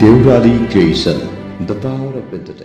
Devrali creation the power of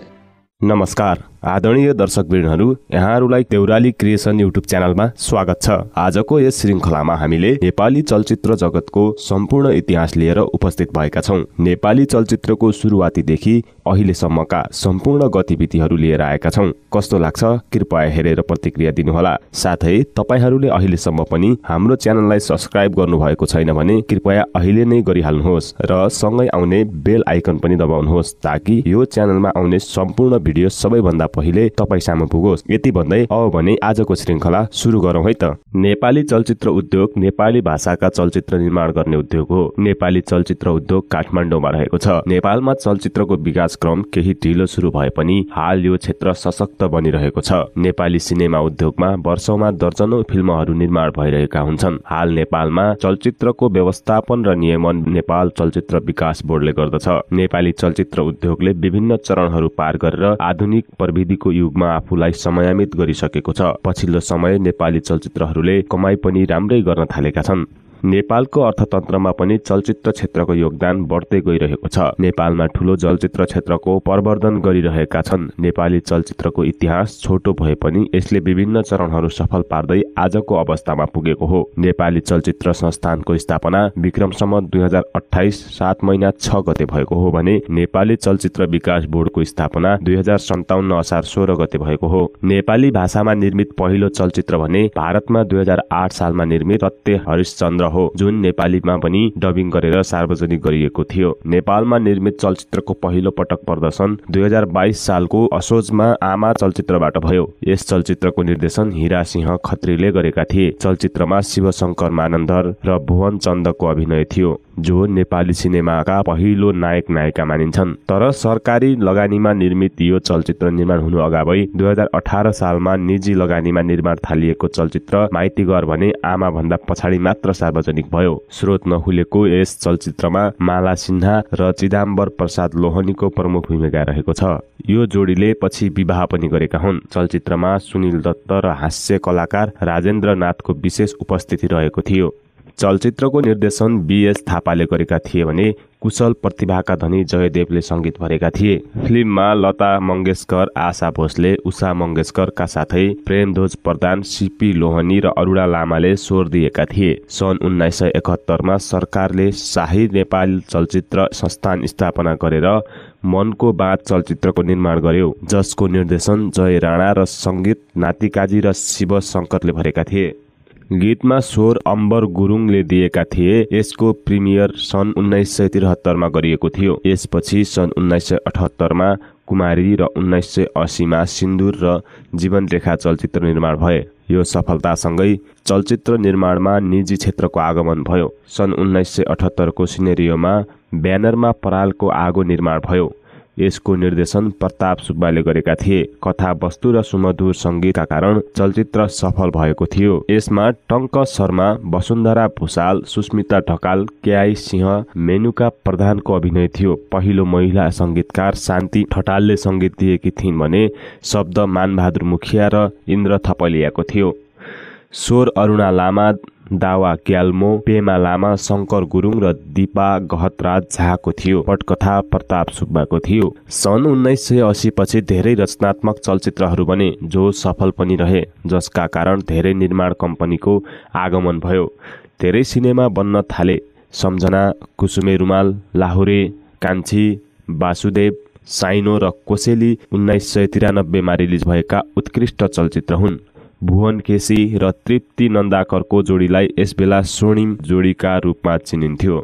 नमस्कार आदरणीय दर्शकवृणहरू यहाँहरूलाई देउराली क्रिएसन युट्युब च्यानलमा स्वागत छ आजको यस श्रृङ्खलामा हामीले नेपाली चलचित्र जगतको सम्पूर्ण इतिहास लिएर उपस्थित भएका छौँ नेपाली चलचित्रको सुरुवातीदेखि अहिलेसम्मका सम्पूर्ण गतिविधिहरू लिएर आएका छौँ कस्तो लाग्छ कृपया हेरेर प्रतिक्रिया दिनुहोला साथै तपाईँहरूले अहिलेसम्म पनि हाम्रो च्यानललाई सब्सक्राइब गर्नुभएको छैन भने कृपया अहिले नै गरिहाल्नुहोस् र सँगै आउने बेल आइकन पनि दबाउनुहोस् ताकि यो च्यानलमा आउने सम्पूर्ण भिडियो सबैभन्दा पहिले तपाईँ सामु पुगोस् यति भन्दै अब भने आजको श्रृङ्खला सुरु गरौँ है त नेपाली चलचित्र उद्योग नेपाली भाषाका चलचित्र निर्माण गर्ने उद्योग हो नेपाली चलचित्र उद्योग काठमाडौँमा रहेको छ नेपालमा चलचित्रको विकास क्रम केही ढिलो सुरु भए पनि हाल यो क्षेत्र सशक्त बनिरहेको छ नेपाली सिनेमा उद्योगमा वर्षौमा दर्जनौ फिल्महरू निर्माण भइरहेका हुन्छन् हाल नेपालमा चलचित्रको व्यवस्थापन र नियमन नेपाल चलचित्र विकास बोर्डले गर्दछ नेपाली चलचित्र उद्योगले विभिन्न चरणहरू पार गरेर आधुनिक प्रवि प्रविधिको युगमा आफूलाई समयामित गरिसकेको छ पछिल्लो समय नेपाली चलचित्रहरूले कमाई पनि राम्रै गर्न थालेका छन् नेपालको अर्थतन्त्रमा पनि चलचित्र क्षेत्रको योगदान बढ्दै गइरहेको छ नेपालमा ठूलो चलचित्र क्षेत्रको प्रवर्धन गरिरहेका छन् नेपाली चलचित्रको इतिहास छोटो भए पनि यसले विभिन्न चरणहरू सफल पार्दै आजको अवस्थामा पुगेको हो नेपाली चलचित्र संस्थानको स्थापना विक्रमसम्म दुई हजार अठाइस सात महिना छ गते भएको हो भने नेपाली चलचित्र विकास बोर्डको स्थापना दुई हजार सन्ताउन्न असार सोह्र गते भएको हो नेपाली भाषामा निर्मित पहिलो चलचित्र भने भारतमा दुई हजार आठ सालमा निर्मित सत्य हरिश्चन्द्र हो जुन नेपालीमा पनि डबिङ गरेर सार्वजनिक गरिएको थियो नेपालमा निर्मित चलचित्रको पहिलो पटक प्रदर्शन दुई हजार बाइस सालको असोजमा आमा चलचित्रबाट भयो यस चलचित्रको निर्देशन हिरा सिंह खत्रीले गरेका थिए चलचित्रमा शिवशङ्कर मानन्दर र भुवन चन्दको अभिनय थियो जो नेपाली सिनेमाका पहिलो नायक नायिका मानिन्छन् तर सरकारी लगानीमा निर्मित यो चलचित्र निर्माण हुनु अगावै दुई हजार अठार सालमा निजी लगानीमा निर्माण थालिएको चलचित्र माइतीघर भने आमा भन्दा पछाडि मात्र सार्वजनिक भयो स्रोत नहुलेको यस चलचित्रमा माला सिन्हा र चिदाम्बर प्रसाद लोहनीको प्रमुख भूमिका रहेको छ यो जोडीले पछि विवाह पनि गरेका हुन् चलचित्रमा सुनिल दत्त र हास्य कलाकार राजेन्द्र नाथको विशेष उपस्थिति रहेको थियो चलचित्रको निर्देशन बिएस थापाले गरेका थिए भने कुशल प्रतिभाका धनी जयदेवले सङ्गीत भरेका थिए फिल्ममा लता मङ्गेशकर आशा भोसले उषा मङ्गेशकरका साथै प्रेमध्वज प्रधान सिपी लोहनी र अरुणा लामाले स्वर दिएका थिए सन् उन्नाइस सय एकहत्तरमा सरकारले शाही नेपाल चलचित्र संस्थान स्थापना गरेर मनको बाँध चलचित्रको निर्माण गर्यो जसको निर्देशन जय राणा र सङ्गीत नातिकाजी र शिव शङ्करले भरेका थिए गीतमा स्वर अम्बर गुरुङले दिएका थिए यसको प्रिमियर सन् उन्नाइस सय त्रिहत्तरमा गरिएको थियो यसपछि सन् उन्नाइस सय अठहत्तरमा कुमारी र उन्नाइस सय असीमा सिन्दुर र रेखा चलचित्र निर्माण भए यो सफलतासँगै चलचित्र निर्माणमा निजी क्षेत्रको आगमन भयो सन् उन्नाइस सय अठहत्तरको सिनेरियोमा ब्यानरमा परालको आगो निर्माण भयो यसको निर्देशन प्रताप सुब्बाले गरेका थिए कथावस्तु र सुमधुर सङ्गीतका कारण चलचित्र सफल भएको थियो यसमा टङ्क शर्मा वसुन्धरा भूषाल सुस्मिता ढकाल केआई सिंह मेनुका प्रधानको अभिनय थियो पहिलो महिला सङ्गीतकार शान्ति ठटालले सङ्गीत दिएकी थिइन् भने शब्द मानबहादुर मुखिया र इन्द्र थपलियाको थियो स्वर अरुणा लामा दावा क्याल्मो पेमा लामा शङ्कर गुरुङ र दिपा गहतराज झाको थियो पटकथा प्रताप सुब्बाको थियो सन् उन्नाइस सय असी पछि धेरै रचनात्मक चलचित्रहरू बने जो सफल पनि रहे जसका कारण धेरै निर्माण कम्पनीको आगमन भयो धेरै सिनेमा बन्न थाले सम्झना कुसुमे रुमाल लाहुरे कान्छी वासुदेव साइनो र कोसेली उन्नाइस सय तिरानब्बेमा रिलिज भएका उत्कृष्ट चलचित्र हुन् भुवन केसी र तृप्ति नन्दाकरको जोडीलाई यसबेला स्वर्णिम जोडीका रूपमा चिनिन्थ्यो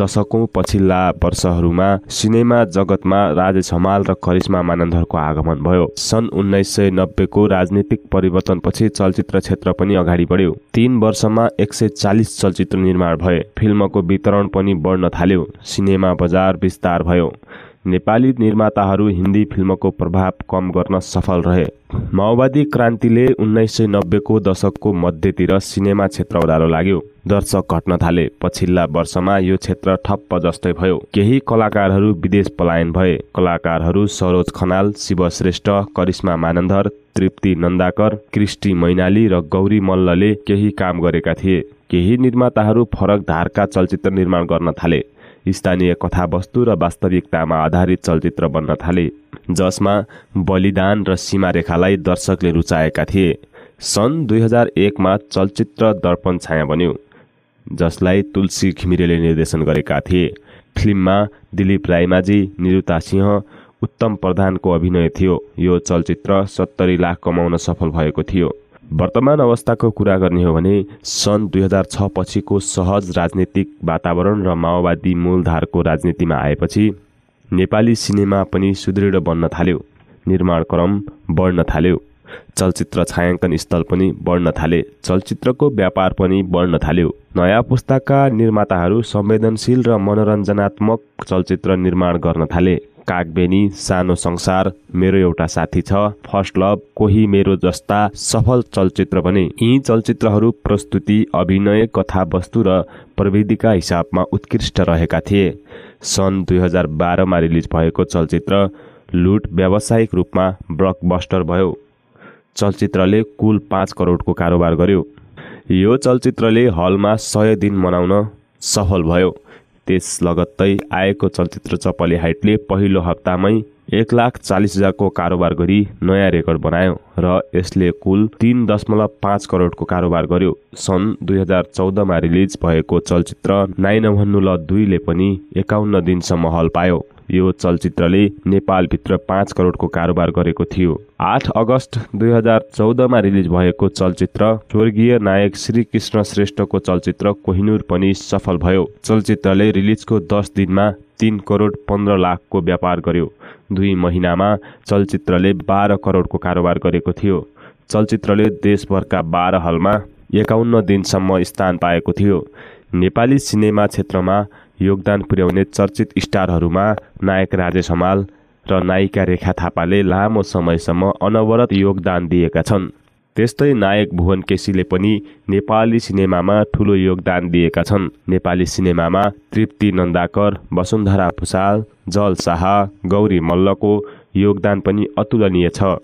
दशकौँ पछिल्ला वर्षहरूमा सिनेमा जगतमा राजेश हमाल र करिश्मा मानन्दहरूको आगमन भयो सन् उन्नाइस सय नब्बेको राजनीतिक परिवर्तनपछि चलचित्र क्षेत्र पनि अगाडि बढ्यो तीन वर्षमा एक सय चालिस चलचित्र निर्माण भए फिल्मको वितरण पनि बढ्न थाल्यो सिनेमा बजार विस्तार भयो नेपाली निर्माताहरू हिन्दी फिल्मको प्रभाव कम गर्न सफल रहे माओवादी क्रान्तिले उन्नाइस सय नब्बेको दशकको मध्यतिर सिनेमा क्षेत्र ओह्रालो लाग्यो दर्शक घट्न थाले पछिल्ला वर्षमा यो क्षेत्र ठप्प जस्तै भयो केही कलाकारहरू विदेश पलायन भए कलाकारहरू सरोज खनाल शिव श्रेष्ठ करिश्मा मानन्धर तृप्ति नन्दाकर क्रिस्टी मैनाली र गौरी मल्लले केही काम गरेका थिए केही निर्माताहरू फरक धारका चलचित्र निर्माण गर्न थाले स्थानीय कथावस्तु र वास्तविकतामा आधारित चलचित्र बन्न थाले जसमा बलिदान र सीमारेखालाई दर्शकले रुचाएका थिए सन् दुई हजार एकमा चलचित्र दर्पण छाया बन्यो जसलाई तुलसी घिमिरेले निर्देशन गरेका थिए फिल्ममा दिलीप राईमाझी निरुता सिंह उत्तम प्रधानको अभिनय थियो यो चलचित्र सत्तरी लाख कमाउन सफल भएको थियो वर्तमान अवस्थाको कुरा गर्ने हो भने सन् दुई हजार छ पछिको सहज राजनीतिक वातावरण र माओवादी मूलधारको राजनीतिमा आएपछि नेपाली सिनेमा पनि सुदृढ बन्न थाल्यो निर्माणक्रम बढ्न थाल्यो चलचित्र छायाङ्कन स्थल पनि बढ्न थाले चलचित्रको व्यापार पनि बढ्न थाल्यो नयाँ पुस्ताका निर्माताहरू संवेदनशील र मनोरञ्जनात्मक चलचित्र निर्माण गर्न थाले कागबेनी सानो संसार मेरो एउटा साथी छ फर्स्ट लभ कोही मेरो जस्ता सफल चलचित्र भने यी चलचित्रहरू प्रस्तुति अभिनय कथावस्तु र प्रविधिका हिसाबमा उत्कृष्ट रहेका थिए सन् दुई हजार बाह्रमा रिलिज भएको चलचित्र लुट व्यावसायिक रूपमा ब्लकबस्टर भयो चलचित्रले कुल पाँच करोडको कारोबार गर्यो यो चलचित्रले हलमा सय दिन मनाउन सफल भयो त्यस लगत्तै आएको चलचित्र चपली हाइटले पहिलो हप्तामै एक लाख चालिस हजारको कारोबार गरी नयाँ रेकर्ड बनायो र यसले कुल तिन दशमलव पाँच करोडको कारोबार गर्यो सन् दुई हजार चौधमा रिलिज भएको चलचित्र नाइन भन्नु ल दुईले पनि एकाउन्न दिनसम्म हल पायो यो चलचित्रले नेपालभित्र पाँच करोडको कारोबार गरेको थियो आठ अगस्त दुई हजार चौधमा रिलिज भएको चलचित्र स्वर्गीय नायक श्रीकृष्ण श्रेष्ठको चलचित्र कोहिनुर पनि सफल भयो चलचित्रले रिलिजको दस दिनमा तिन करोड पन्ध्र लाखको व्यापार गर्यो दुई महिनामा चलचित्रले बाह्र करोडको कारोबार गरेको थियो चलचित्रले देशभरका बाह्र हलमा एकाउन्न दिनसम्म स्थान पाएको थियो नेपाली सिनेमा क्षेत्रमा योगदान पुर्याउने चर्चित स्टारहरूमा नायक राजेश हमाल र नायिका रेखा थापाले लामो समयसम्म अनवरत योगदान दिएका छन् त्यस्तै नायक भुवन केसीले पनि नेपाली सिनेमामा ठुलो योगदान दिएका छन् नेपाली सिनेमामा तृप्ति नन्दाकर वसुन्धरा भुषाल जल शाह गौरी मल्लको योगदान पनि अतुलनीय छ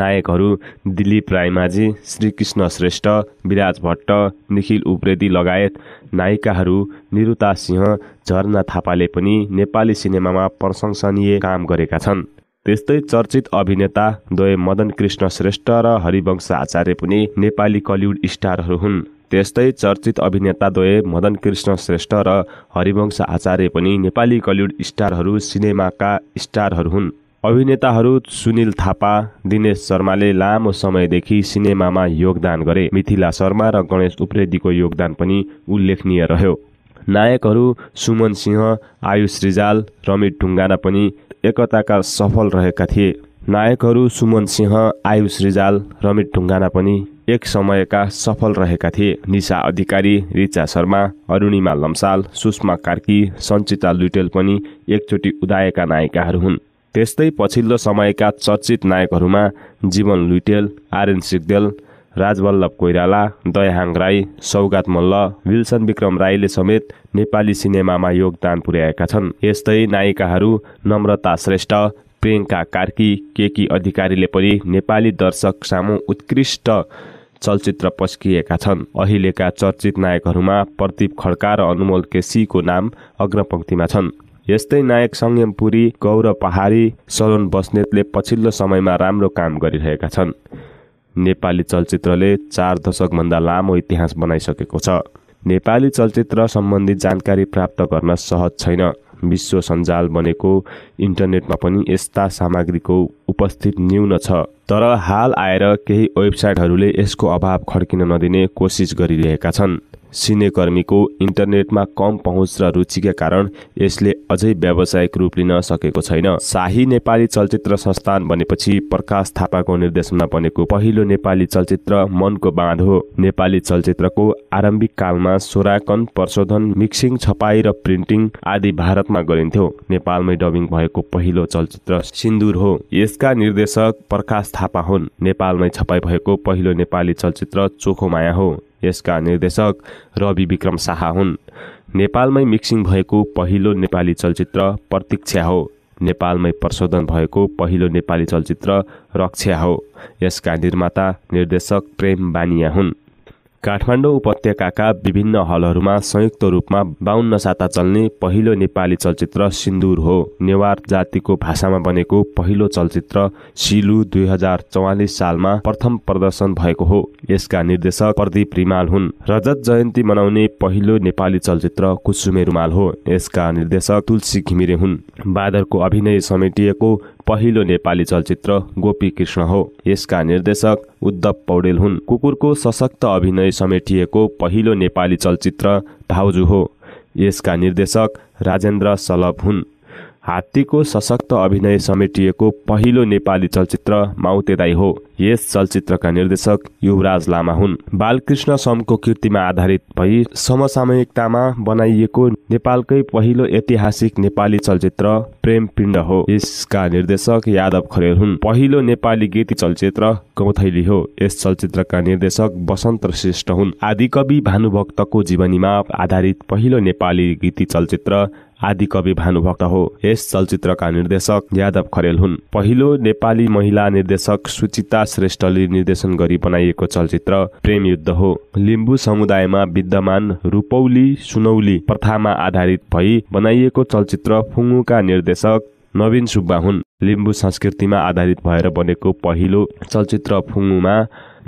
नायकहरू दिलीप रायमाझी श्रीकृष्ण श्रेष्ठ विराज भट्ट निखिल उप्रेती लगायत नायिकाहरू निरुता सिंह झरना थापाले पनि नेपाली सिनेमामा प्रशंसनीय काम गरेका छन् त्यस्तै चर्चित अभिनेता द्वय मदन कृष्ण श्रेष्ठ र हरिवंश आचार्य पनि नेपाली कलिउड स्टारहरू हुन् त्यस्तै चर्चित अभिनेता द्वय मदन कृष्ण श्रेष्ठ र हरिवंश आचार्य पनि नेपाली कलिउड स्टारहरू सिनेमाका स्टारहरू हुन् अभिनेताहरू सुनिल थापा दिनेश शर्माले लामो समयदेखि सिनेमामा योगदान गरे मिथिला शर्मा र गणेश उप्रेतीको योगदान पनि उल्लेखनीय रह्यो नायकहरू सुमन सिंह आयुष रिजाल रमित ढुङ्गाना पनि एकताका सफल रहेका थिए नायकहरू सुमन सिंह आयुष रिजाल रमित ढुङ्गाना पनि एक समयका सफल रहेका थिए निशा अधिकारी रिचा शर्मा अरुणिमा लम्साल सुषमा कार्की सञ्चिता लुटेल पनि एकचोटि उदाएका नायिकाहरू हुन् त्यस्तै पछिल्लो समयका चर्चित नायकहरूमा जीवन लुइटेल आर्यन सिग्देल राजवल्लभ कोइराला दयाहाङ राई सौगात मल्ल विल्सन विक्रम राईले समेत नेपाली सिनेमामा योगदान पुर्याएका छन् यस्तै नायिकाहरू नम्रता श्रेष्ठ प्रियङ्का कार्की केकी अधिकारीले पनि नेपाली दर्शक सामु उत्कृष्ट चलचित्र पस्किएका छन् अहिलेका चर्चित नायकहरूमा प्रदीप खड्का र अनुमोल केसीको नाम अग्रपङ्क्तिमा छन् यस्तै नायक संयम पुरी गौरव पहाडी सलोन बस्नेतले पछिल्लो समयमा राम्रो काम गरिरहेका छन् नेपाली चलचित्रले चार दशकभन्दा लामो इतिहास बनाइसकेको छ नेपाली चलचित्र सम्बन्धी जानकारी प्राप्त गर्न सहज छैन विश्व सञ्जाल बनेको इन्टरनेटमा पनि यस्ता सामग्रीको उपस्थित न्यून छ तर हाल आएर केही वेबसाइटहरूले यसको अभाव खड्किन नदिने कोसिस गरिरहेका छन् सिनेकर्मीको इन्टरनेटमा कम पहुँच र रुचिका कारण यसले अझै व्यावसायिक रूप लिन सकेको छैन शाही नेपाली चलचित्र संस्थान भनेपछि प्रकाश थापाको निर्देशनमा बनेको पहिलो नेपाली चलचित्र मनको बाँध हो नेपाली चलचित्रको आरम्भिक कालमा सोराकन प्रशोधन मिक्सिङ छपाई र प्रिन्टिङ आदि भारतमा गरिन्थ्यो नेपालमै डबिङ भएको पहिलो चलचित्र सिन्दुर हो यसका निर्देशक प्रकाश थापा हुन् नेपालमै छपाई भएको पहिलो नेपाली चलचित्र चोखो माया हो यसका निर्देशक रवि विक्रम शाह हुन् नेपालमै मिक्सिङ भएको पहिलो नेपाली चलचित्र प्रतीक्षा हो नेपालमै प्रशोधन भएको पहिलो नेपाली चलचित्र रक्षा हो यसका निर्माता निर्देशक प्रेम बानिया हुन् काठमाडौँ उपत्यकाका विभिन्न हलहरूमा संयुक्त रूपमा बाहुन्न साता चल्ने पहिलो नेपाली चलचित्र सिन्दुर हो नेवार जातिको भाषामा बनेको पहिलो चलचित्र सिलु दुई हजार चौवालिस सालमा प्रथम प्रदर्शन भएको हो यसका निर्देशक प्रदीप रिमाल हुन् रजत जयन्ती मनाउने पहिलो नेपाली चलचित्र कुसुमे रुमाल हो यसका निर्देशक तुलसी घिमिरे हुन् बादरको अभिनय समेटिएको पहिलो नेपाली चलचित्र गोपी कृष्ण हो यसका निर्देशक उद्धव पौडेल हुन् कुकुरको सशक्त अभिनय समेटिएको पहिलो नेपाली चलचित्र भाउजू हो यसका निर्देशक राजेन्द्र सलभ हुन् हात्तीको सशक्त अभिनय समेटिएको पहिलो नेपाली चलचित्र माउतेदाई हो यस चलचित्रका निर्देशक युवराज लामा हुन् बालकृष्ण समको कृतिमा आधारित भई समसामयिकतामा बनाइएको नेपालकै पहिलो ऐतिहासिक नेपाली चलचित्र प्रेम पिण्ड हो यसका निर्देशक यादव खरेल हुन् पहिलो नेपाली गीत चलचित्र गौथैली हो यस चलचित्रका निर्देशक बसन्त श्रेष्ठ हुन् आदिकवि भानुभक्तको जीवनीमा आधारित पहिलो नेपाली गीति चलचित्र आदिकवि भानुभक्त हो यस चलचित्रका निर्देशक यादव खरेल हुन् पहिलो नेपाली महिला निर्देशक सुचिता श्रेष्ठले निर्देशन गरी बनाइएको चलचित्र प्रेम युद्ध हो लिम्बु समुदायमा विद्यमान रूपौली सुनौली प्रथामा आधारित भई बनाइएको चलचित्र फुङ्गुका निर्देशक नवीन सुब्बा हुन् लिम्बू संस्कृतिमा आधारित भएर बनेको पहिलो चलचित्र फुङ्गुमा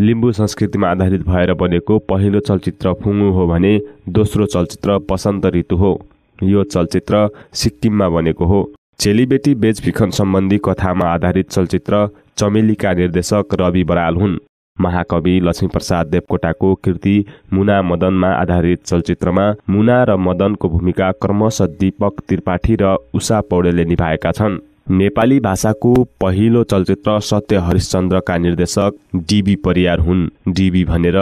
लिम्बु संस्कृतिमा आधारित भएर बनेको पहिलो चलचित्र फुङ्गु हो भने दोस्रो चलचित्र बसन्त ऋतु हो यो चलचित्र सिक्किममा बनेको हो चेलीबेटी बेचभिखन सम्बन्धी कथामा आधारित चलचित्र चमेलीका निर्देशक रवि बराल हुन् महाकवि लक्ष्मीप्रसाद देवकोटाको कृति मुना मदनमा आधारित चलचित्रमा मुना र मदनको भूमिका क्रमशः दीपक त्रिपाठी र उषा पौडेलले निभाएका छन् नेपाली भाषाको पहिलो चलचित्र सत्य हरिश्चन्द्रका निर्देशक डिबी परियार हुन् डिबी भनेर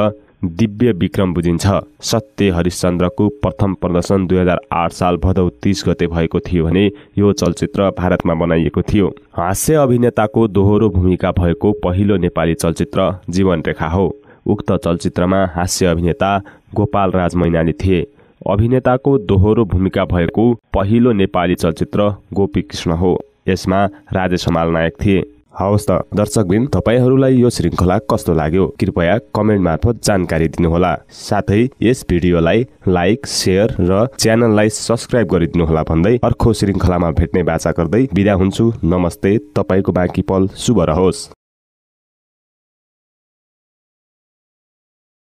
दिव्य विक्रम बुझिन्छ सत्य हरिश्चन्द्रको प्रथम प्रदर्शन दुई हजार आठ साल भदौ तिस गते भएको थियो भने यो चलचित्र भारतमा बनाइएको थियो हास्य अभिनेताको दोहोरो भूमिका भएको पहिलो नेपाली चलचित्र जीवनरेखा हो उक्त चलचित्रमा हास्य अभिनेता गोपाल राज मैनाली थिए अभिनेताको दोहोरो भूमिका भएको पहिलो नेपाली चलचित्र गोपी कृष्ण हो यसमा राजेश हमाल नायक थिए हवस् त दर्शकबिन तपाईँहरूलाई यो श्रृङ्खला कस्तो लाग्यो कृपया कमेन्ट मार्फत जानकारी दिनुहोला साथै यस भिडियोलाई लाइक सेयर र च्यानललाई सब्सक्राइब गरिदिनुहोला भन्दै अर्को श्रृङ्खलामा भेट्ने बाचा गर्दै बिदा हुन्छु नमस्ते तपाईँको बाँकी पल शुभ रहोस्